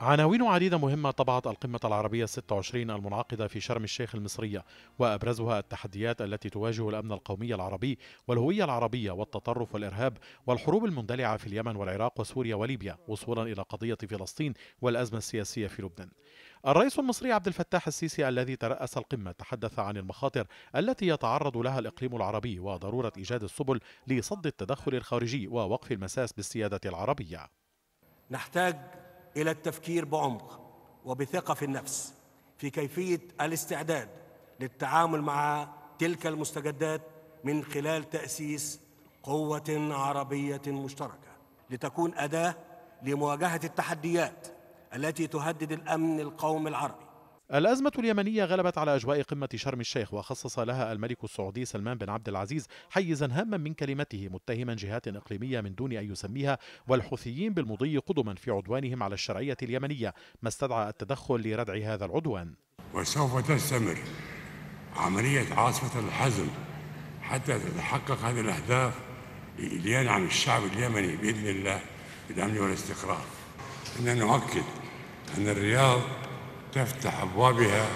عناوين عديدة مهمة طبعت القمة العربية 26 المنعقدة في شرم الشيخ المصرية وأبرزها التحديات التي تواجه الأمن القومي العربي والهوية العربية والتطرف والإرهاب والحروب المندلعة في اليمن والعراق وسوريا وليبيا وصولا إلى قضية فلسطين والأزمة السياسية في لبنان الرئيس المصري عبد الفتاح السيسي الذي ترأس القمة تحدث عن المخاطر التي يتعرض لها الإقليم العربي وضرورة إيجاد السبل لصد التدخل الخارجي ووقف المساس بالسيادة العربية نحتاج إلى التفكير بعمق وبثقة في النفس في كيفية الاستعداد للتعامل مع تلك المستجدات من خلال تأسيس قوة عربية مشتركة لتكون أداة لمواجهة التحديات التي تهدد الأمن القومي العربي الأزمة اليمنية غلبت على أجواء قمة شرم الشيخ وخصص لها الملك السعودي سلمان بن عبد العزيز حيزا هاما من كلمته متهما جهات إقليمية من دون أن يسميها والحوثيين بالمضي قدما في عدوانهم على الشرعية اليمنية ما استدعى التدخل لردع هذا العدوان وسوف تستمر عملية عاصفة الحزم حتى تتحقق هذه الأهداف لينعم الشعب اليمني بإذن الله بالأمن والاستقرار إننا نؤكد أن الرياض تفتح أبوابها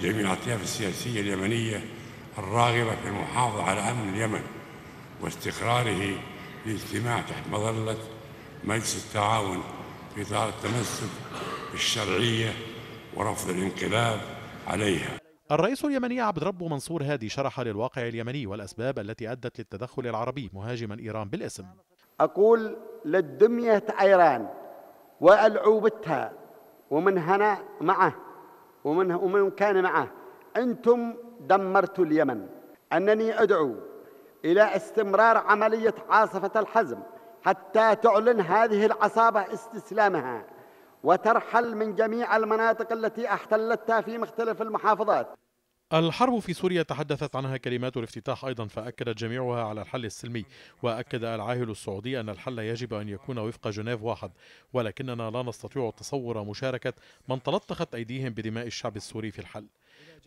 جميع الأطياف السياسية اليمنية الراغبة في المحافظة على أمن اليمن واستقراره لاجتماع تحت مظلة مجلس التعاون في إطار التمسك بالشرعية ورفض الانقلاب عليها الرئيس اليمني عبد ربه منصور هادي شرح للواقع اليمني والأسباب التي أدت للتدخل العربي مهاجما إيران بالاسم أقول للدمية عيران وألعوبتها ومن هنا معه ومن, ومن كان معه أنتم دمرتوا اليمن أنني أدعو إلى استمرار عملية عاصفة الحزم حتى تعلن هذه العصابة استسلامها وترحل من جميع المناطق التي احتلتها في مختلف المحافظات الحرب في سوريا تحدثت عنها كلمات الافتتاح أيضا فأكدت جميعها على الحل السلمي وأكد العاهل السعودي أن الحل يجب أن يكون وفق جنيف واحد ولكننا لا نستطيع تصور مشاركة من تلطخت أيديهم بدماء الشعب السوري في الحل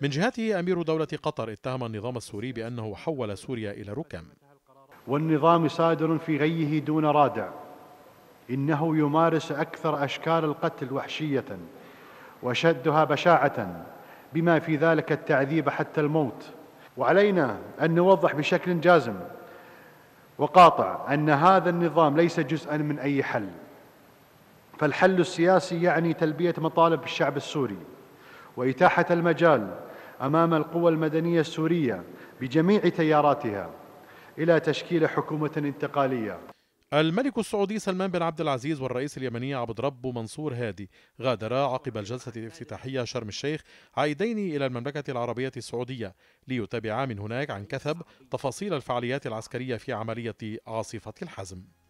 من جهته أمير دولة قطر اتهم النظام السوري بأنه حول سوريا إلى ركام والنظام صادر في غيه دون رادع إنه يمارس أكثر أشكال القتل وحشية وشدها بشاعة بما في ذلك التعذيب حتى الموت وعلينا أن نوضح بشكل جازم وقاطع أن هذا النظام ليس جزءا من أي حل فالحل السياسي يعني تلبية مطالب الشعب السوري وإتاحة المجال أمام القوى المدنية السورية بجميع تياراتها إلى تشكيل حكومة انتقالية الملك السعودي سلمان بن عبد العزيز والرئيس اليمني عبد رب منصور هادي غادرا عقب الجلسة الافتتاحية شرم الشيخ عائدين إلى المملكة العربية السعودية ليتابعا من هناك عن كثب تفاصيل الفعاليات العسكرية في عملية عاصفة الحزم